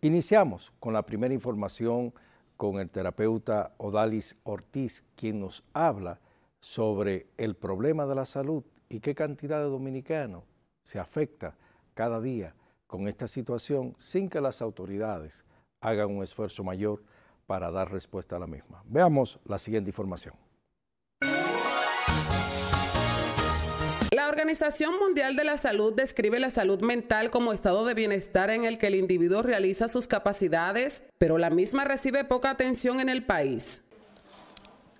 Iniciamos con la primera información con el terapeuta Odalis Ortiz, quien nos habla sobre el problema de la salud y qué cantidad de dominicanos se afecta cada día con esta situación sin que las autoridades hagan un esfuerzo mayor para dar respuesta a la misma. Veamos la siguiente información. Organización Mundial de la Salud describe la salud mental como estado de bienestar en el que el individuo realiza sus capacidades, pero la misma recibe poca atención en el país.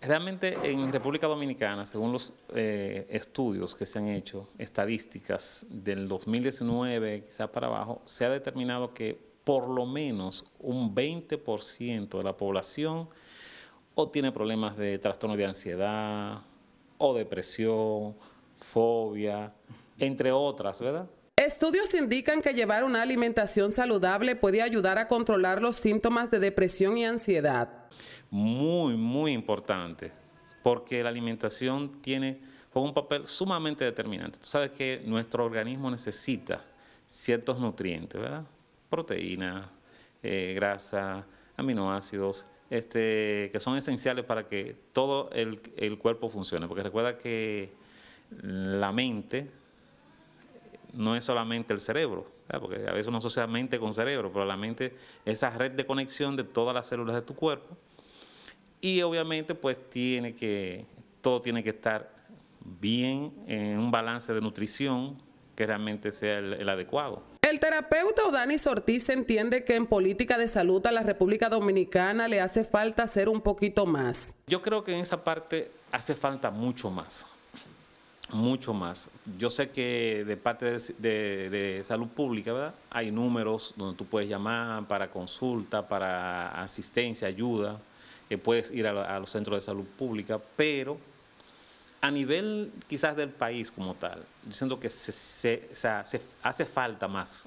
Realmente en República Dominicana, según los eh, estudios que se han hecho, estadísticas del 2019 quizás para abajo, se ha determinado que por lo menos un 20% de la población o tiene problemas de trastorno de ansiedad o depresión fobia, entre otras, ¿verdad? Estudios indican que llevar una alimentación saludable puede ayudar a controlar los síntomas de depresión y ansiedad. Muy, muy importante, porque la alimentación tiene un papel sumamente determinante. Tú sabes que nuestro organismo necesita ciertos nutrientes, ¿verdad? Proteína, eh, grasa, aminoácidos, este, que son esenciales para que todo el cuerpo funcione. Porque recuerda que la mente no es solamente el cerebro, porque a veces uno asocia mente con cerebro, pero la mente es esa red de conexión de todas las células de tu cuerpo. Y obviamente pues tiene que, todo tiene que estar bien en un balance de nutrición que realmente sea el, adecuado. El terapeuta Odanis Ortiz entiende que en política de salud a la República Dominicana le hace falta hacer un poquito más. Yo creo que en esa parte hace falta mucho más, mucho más. Yo sé que de parte de, salud pública, ¿verdad? Hay números donde tú puedes llamar para consulta, para asistencia, ayuda, puedes ir a, los centros de salud pública, pero a nivel quizás del país como tal, yo siento que se hace falta más.